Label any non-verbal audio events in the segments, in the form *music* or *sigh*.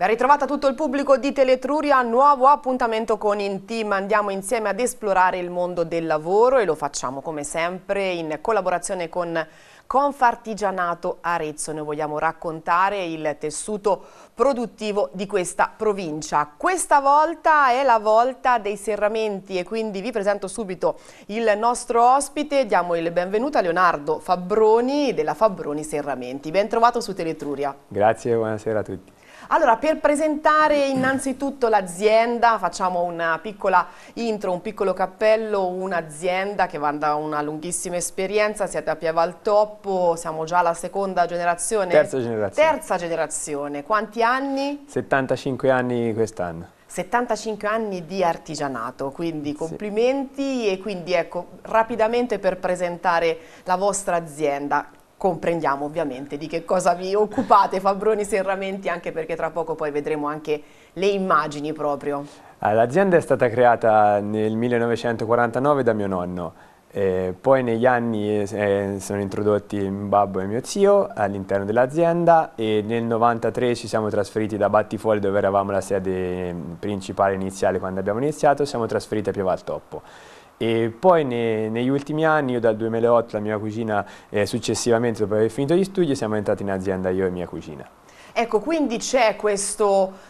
Ben ritrovata tutto il pubblico di Teletruria, nuovo appuntamento con In Team. Andiamo insieme ad esplorare il mondo del lavoro e lo facciamo come sempre in collaborazione con Confartigianato Arezzo. Noi vogliamo raccontare il tessuto produttivo di questa provincia. Questa volta è la volta dei serramenti e quindi vi presento subito il nostro ospite. Diamo il benvenuto a Leonardo Fabbroni della Fabbroni Serramenti. Ben trovato su Teletruria. Grazie e buonasera a tutti. Allora, per presentare innanzitutto l'azienda, facciamo una piccola intro, un piccolo cappello, un'azienda che va da una lunghissima esperienza, siete a Pievaltoppo, siamo già alla seconda generazione? Terza generazione. Terza generazione, quanti anni? 75 anni quest'anno. 75 anni di artigianato, quindi complimenti sì. e quindi ecco, rapidamente per presentare la vostra azienda, comprendiamo ovviamente di che cosa vi occupate Fabroni Serramenti anche perché tra poco poi vedremo anche le immagini proprio. Ah, l'azienda è stata creata nel 1949 da mio nonno, eh, poi negli anni eh, sono introdotti mio babbo e mio zio all'interno dell'azienda e nel 93 ci siamo trasferiti da Battifuori dove eravamo la sede mm, principale iniziale quando abbiamo iniziato, siamo trasferiti a Pievaltoppo. E poi ne, negli ultimi anni, io dal 2008, la mia cugina eh, successivamente dopo aver finito gli studi, siamo entrati in azienda io e mia cugina. Ecco, quindi c'è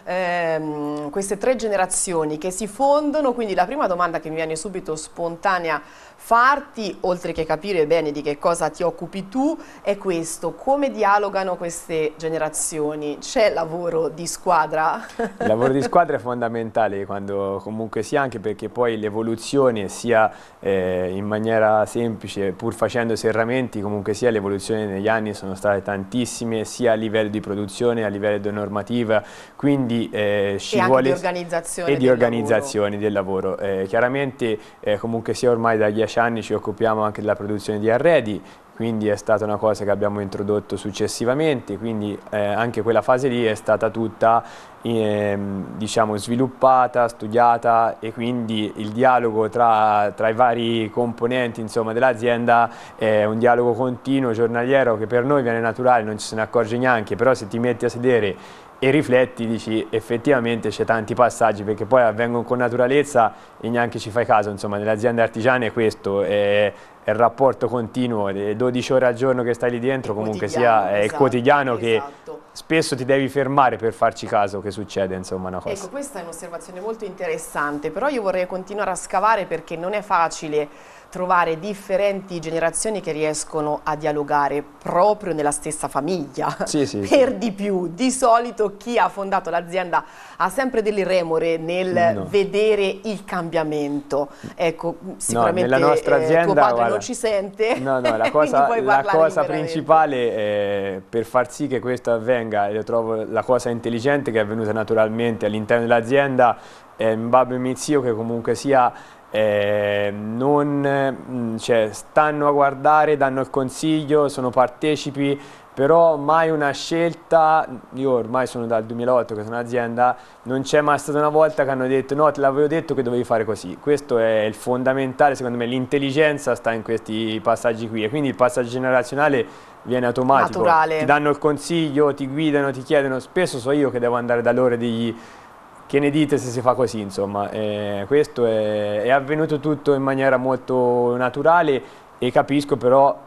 ehm, queste tre generazioni che si fondono, quindi la prima domanda che mi viene subito spontanea farti, oltre che capire bene di che cosa ti occupi tu, è questo, come dialogano queste generazioni? C'è lavoro di squadra? Il lavoro di squadra è fondamentale quando comunque sia anche perché poi l'evoluzione sia eh, in maniera semplice, pur facendo serramenti, comunque sia l'evoluzione negli anni sono state tantissime, sia a livello di produzione, a livello di normativa, quindi eh, ci e vuole... di organizzazione, e di organizzazione lavoro. del lavoro. Eh, chiaramente eh, comunque sia ormai dagli dieci anni ci occupiamo anche della produzione di arredi, quindi è stata una cosa che abbiamo introdotto successivamente, quindi eh, anche quella fase lì è stata tutta eh, diciamo sviluppata, studiata e quindi il dialogo tra, tra i vari componenti dell'azienda è un dialogo continuo, giornaliero, che per noi viene naturale, non ci se ne accorge neanche, però se ti metti a sedere e rifletti, dici effettivamente c'è tanti passaggi perché poi avvengono con naturalezza e neanche ci fai caso, insomma nelle aziende artigiane questo è, è il rapporto continuo, 12 ore al giorno che stai lì dentro comunque sia è esatto, quotidiano esatto. che spesso ti devi fermare per farci caso che succede insomma una cosa. Ecco questa è un'osservazione molto interessante però io vorrei continuare a scavare perché non è facile trovare differenti generazioni che riescono a dialogare proprio nella stessa famiglia. Sì, sì, *laughs* per sì. di più, di solito chi ha fondato l'azienda ha sempre delle remore nel no. vedere il cambiamento. Ecco, sicuramente no, nella nostra eh, azienda, tuo padre guarda, non ci sente. No, no, la *laughs* cosa, la cosa principale eh, per far sì che questo avvenga, e trovo la cosa intelligente che è avvenuta naturalmente all'interno dell'azienda, è babbo e mio zio che comunque sia eh, non, mm, cioè, stanno a guardare, danno il consiglio, sono partecipi, però mai una scelta, io ormai sono dal 2008 che sono azienda, non c'è mai stata una volta che hanno detto no te l'avevo detto che dovevi fare così, questo è il fondamentale, secondo me l'intelligenza sta in questi passaggi qui e quindi il passaggio generazionale viene automatico, Naturale. ti danno il consiglio, ti guidano, ti chiedono, spesso so io che devo andare da loro e dirgli che ne dite se si fa così insomma eh, questo è, è, avvenuto tutto in maniera molto naturale e capisco però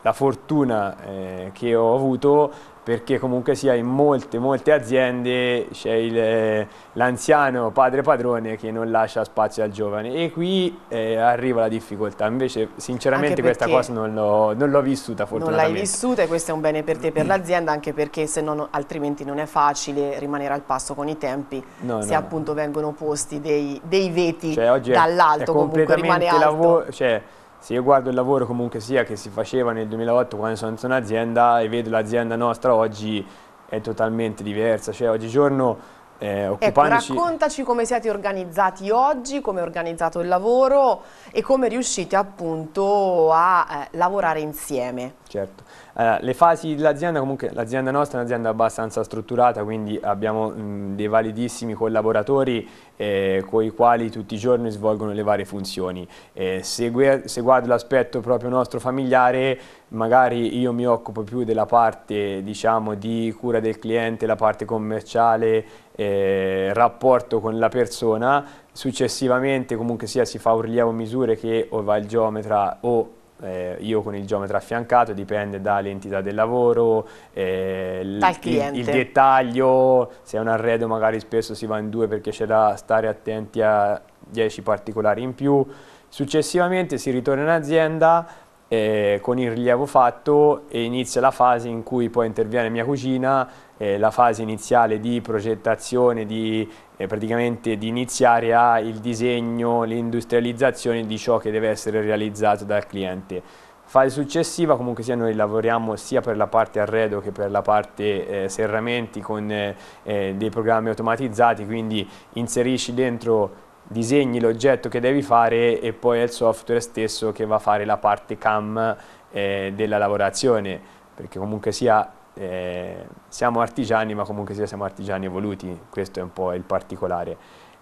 la fortuna eh, che ho avuto perché comunque sia in molte, molte aziende c'è eh, l'anziano padre padrone che non lascia spazio al giovane e qui eh, arriva la difficoltà, invece sinceramente questa cosa non l'ho, vissuta fortunatamente. Non l'hai vissuta e questo è un bene per te e per mm. l'azienda anche perché se no, altrimenti non è facile rimanere al passo con i tempi no, se no, appunto no. vengono posti dei, dei veti cioè, dall'alto comunque rimane alto. Cioè, se io guardo il lavoro comunque sia che si faceva nel 2008 quando sono in un'azienda e vedo l'azienda nostra oggi è totalmente diversa, cioè oggigiorno eh, ecco, occupandoci... Ecco, raccontaci come siete organizzati oggi, come è organizzato il lavoro e come riuscite appunto a eh, lavorare insieme certo. Allora, eh, le fasi dell'azienda, comunque l'azienda nostra è un'azienda abbastanza strutturata, quindi abbiamo mh, dei validissimi collaboratori eh, con i quali tutti i giorni svolgono le varie funzioni. Eh, se, se guardo l'aspetto proprio nostro familiare, magari io mi occupo più della parte diciamo, di cura del cliente, la parte commerciale, eh, rapporto con la persona, successivamente comunque sia si fa un rilievo misure che o va il geometra o eh, io con il geometra affiancato dipende dall'entità del lavoro, eh, Dal il, il, dettaglio, se è un arredo magari spesso si va in due perché c'è da stare attenti a 10 particolari in più. Successivamente si ritorna in azienda eh, con il rilievo fatto e inizia la fase in cui poi interviene mia cugina, eh, la fase iniziale di progettazione, di, eh, praticamente di iniziare a il disegno, l'industrializzazione di ciò che deve essere realizzato dal cliente. Fase successiva comunque sia noi lavoriamo sia per la parte arredo che per la parte eh, serramenti con eh, dei programmi automatizzati, quindi inserisci dentro disegni l'oggetto che devi fare e poi è il software stesso che va a fare la parte CAM eh, della lavorazione, perché comunque sia eh, siamo artigiani ma comunque sia siamo artigiani evoluti, questo è un po' il particolare.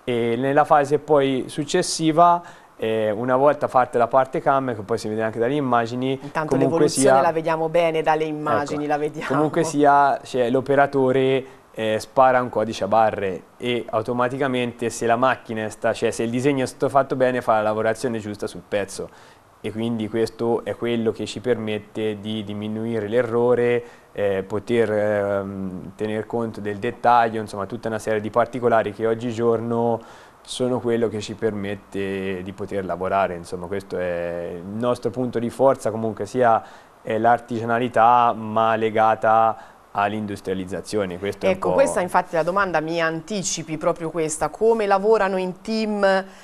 E nella fase poi successiva eh, una volta fatta la parte cam, che poi si vede anche dalle immagini, intanto l'evoluzione la vediamo bene dalle immagini, ecco, la vediamo. Comunque sia, c'è l'operatore eh, spara un codice a barre e automaticamente se la macchina sta, cioè se il disegno è stato fatto bene fa la lavorazione giusta sul pezzo e quindi questo è quello che ci permette di diminuire l'errore, eh, poter ehm, tener conto del dettaglio, insomma tutta una serie di particolari che oggigiorno sono quello che ci permette di poter lavorare, insomma questo è il nostro punto di forza comunque sia l'artigianalità ma legata all'industrializzazione. Ecco, questa infatti la domanda mi anticipi proprio questa, come lavorano in team,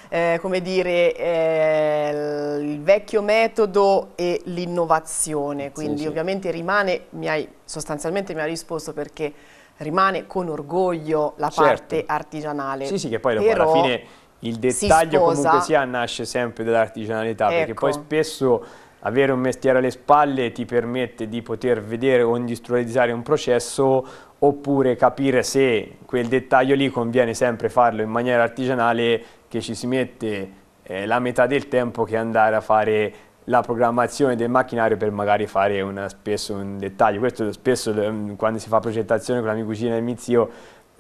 eh, come dire, eh, il vecchio metodo e l'innovazione, quindi sì, sì. ovviamente rimane, mi hai, sostanzialmente mi ha risposto perché rimane con orgoglio la certo. parte artigianale. Sì, sì, che poi dopo alla fine il dettaglio si comunque sia nasce sempre dall'artigianalità, ecco. perché poi ecco. spesso avere un mestiere alle spalle ti permette di poter vedere o industrializzare un processo oppure capire se quel dettaglio lì conviene sempre farlo in maniera artigianale che ci si mette eh, la metà del tempo che andare a fare la programmazione del macchinario per magari fare una, spesso un dettaglio. Questo spesso ehm, quando si fa progettazione con la mia cugina e il mio zio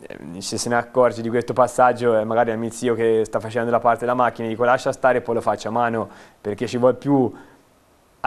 ehm, se se ne accorge di questo passaggio eh, magari è mio zio che sta facendo la parte della macchina dico lascia stare e poi lo faccio a mano perché ci vuole più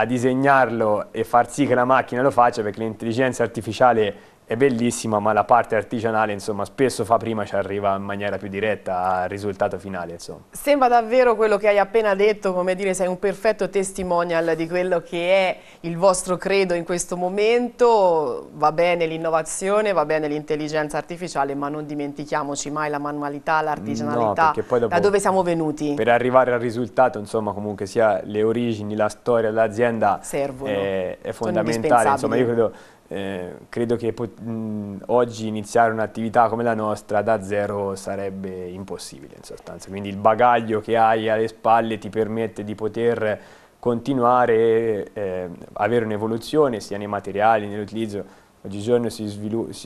a disegnarlo e far sì che la macchina lo faccia perché l'intelligenza artificiale è bellissima, ma la parte artigianale insomma, spesso fa prima, ci arriva in maniera più diretta al risultato finale. Insomma. Sembra davvero quello che hai appena detto, come dire, sei un perfetto testimonial di quello che è il vostro credo in questo momento, va bene l'innovazione, va bene l'intelligenza artificiale, ma non dimentichiamoci mai la manualità, l'artigianalità, no, da dove siamo venuti. Per arrivare al risultato, insomma, comunque sia le origini, la storia dell'azienda è, è fondamentale. Insomma, io credo eh, credo che mh, oggi iniziare un'attività come la nostra da zero sarebbe impossibile in sostanza, quindi il bagaglio che hai alle spalle ti permette di poter continuare, eh, avere un'evoluzione sia nei materiali, nell'utilizzo, oggigiorno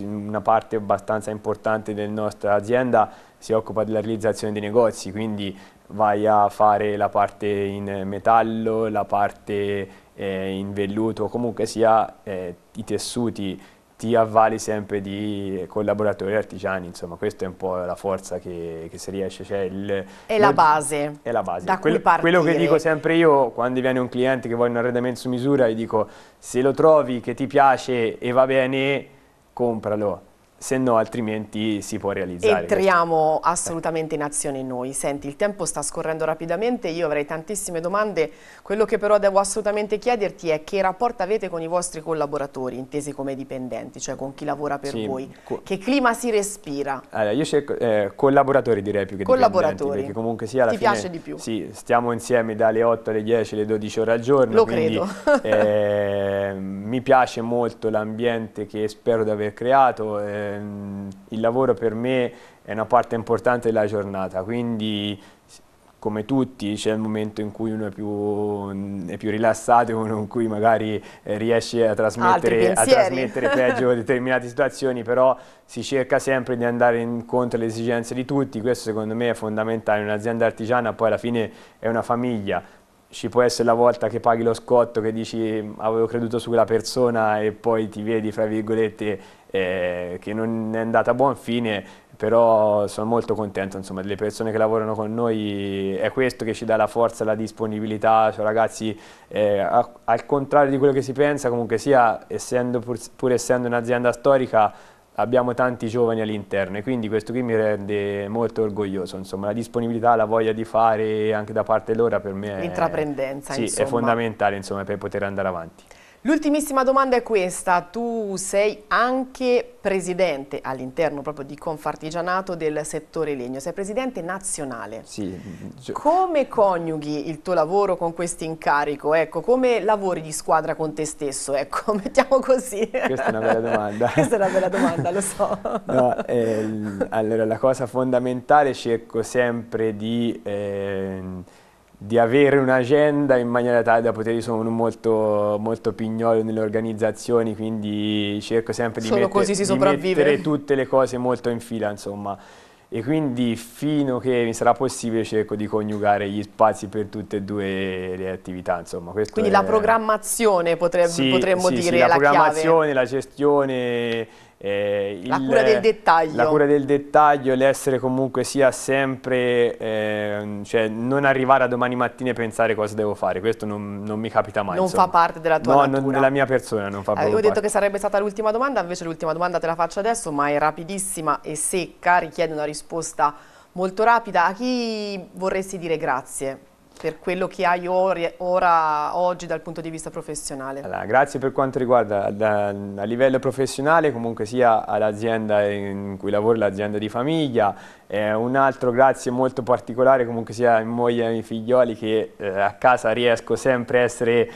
una parte abbastanza importante della nostra azienda si occupa della realizzazione dei negozi, quindi vai a fare la parte in metallo, la parte eh, in velluto, comunque sia eh, i tessuti ti avvali sempre di collaboratori artigiani, insomma questa è un po' la forza che, che si riesce. Cioè il, è la base. È la base. Da quello, quello che dico sempre io quando viene un cliente che vuole un arredamento su misura, gli dico se lo trovi che ti piace e va bene, compralo se no altrimenti si può realizzare. Entriamo questo. assolutamente in azione noi. Senti, il tempo sta scorrendo rapidamente, io avrei tantissime domande, quello che però devo assolutamente chiederti è che rapporto avete con i vostri collaboratori, intesi come dipendenti, cioè con chi lavora per sì, voi? Che clima si respira? Allora, io cerco eh, collaboratori direi più che collaboratori. perché comunque sia alla Ti fine, piace di più? Sì, stiamo insieme dalle 8 alle 10, alle 12 ore al giorno. Lo quindi, credo. eh, mi piace molto l'ambiente che spero di aver creato. Eh, Ehm, il lavoro per me è una parte importante della giornata, quindi come tutti c'è il momento in cui uno è più, mm, è più rilassato, *laughs* uno in cui magari eh, riesce a trasmettere, a trasmettere peggio *laughs* determinate situazioni, però si cerca sempre di andare incontro alle esigenze di tutti, questo secondo me è fondamentale, un'azienda artigiana poi alla fine è una famiglia, ci può essere la volta che paghi lo scotto che dici avevo creduto su quella persona e poi ti vedi, fra virgolette, eh, che non è andata a buon fine, però sono molto contento, insomma, delle persone che lavorano con noi, è questo che ci dà la forza, la disponibilità, cioè, ragazzi, eh, a, al contrario di quello che si pensa, comunque sia, essendo pur, pur essendo un'azienda storica, abbiamo tanti giovani all'interno e quindi questo qui mi rende molto orgoglioso, insomma la disponibilità, la voglia di fare anche da parte loro per me è, sì, è fondamentale insomma, per poter andare avanti. L'ultimissima domanda è questa, tu sei anche presidente all'interno proprio di Confartigianato del settore legno, sei presidente nazionale. Sì. Mm, mm, cioè come coniughi il tuo lavoro con questo incarico? Ecco, come lavori di squadra con te stesso? Ecco, *laughs* mettiamo così. Questa è una bella domanda. *laughs* Questa è una bella domanda, lo so. No, eh, allora la cosa fondamentale cerco sempre di... Eh, di avere un'agenda in maniera tale da poter, io sono molto, molto pignolo nelle organizzazioni, quindi cerco sempre di, mette, di mettere tutte le cose molto in fila, insomma. E quindi fino che mi sarà possibile cerco di coniugare gli spazi per tutte e due le attività, insomma. quindi è... la programmazione potrebbe, sì, potremmo sì, dire sì, la, la programmazione, chiave. la gestione eh, il, la cura del dettaglio. La cura del dettaglio, l'essere comunque sia sempre, eh, cioè non arrivare a domani mattina e pensare cosa devo fare, questo non, non mi capita mai. Non insomma. fa parte della tua no, natura. No, della mia persona non fa eh, Avevo detto che sarebbe stata l'ultima domanda, invece l'ultima domanda te la faccio adesso, ma è rapidissima e secca, richiede una risposta molto rapida. A chi vorresti dire grazie? per quello che hai ora, ora, oggi dal punto di vista professionale? Allora, grazie per quanto riguarda da, a livello professionale comunque sia all'azienda in cui lavoro, l'azienda di famiglia, eh, un altro grazie molto particolare comunque sia a moglie e ai miei figlioli che eh, a casa riesco sempre a essere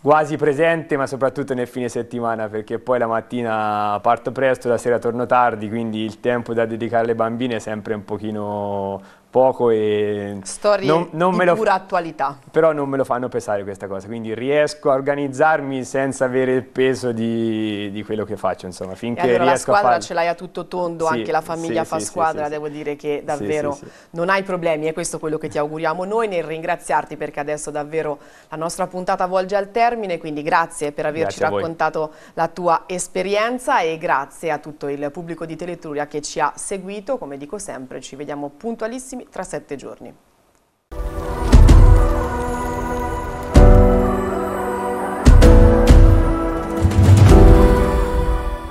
quasi presente ma soprattutto nel fine settimana perché poi la mattina parto presto, la sera torno tardi quindi il tempo da dedicare alle bambine è sempre un pochino poco e... Storie non, non di pura attualità. Però non me lo fanno pesare questa cosa, quindi riesco a organizzarmi senza avere il peso di, di quello che faccio, insomma, finché e allora la squadra far... ce l'hai a tutto tondo, sì, anche la famiglia sì, fa sì, squadra, devo dire che davvero non hai problemi, è questo quello che ti auguriamo noi nel ringraziarti perché adesso davvero la nostra puntata volge al termine, quindi grazie per averci grazie raccontato la tua esperienza e grazie a tutto il pubblico di Teletruria che ci ha seguito, come dico sempre ci vediamo puntualissimi tra sette giorni.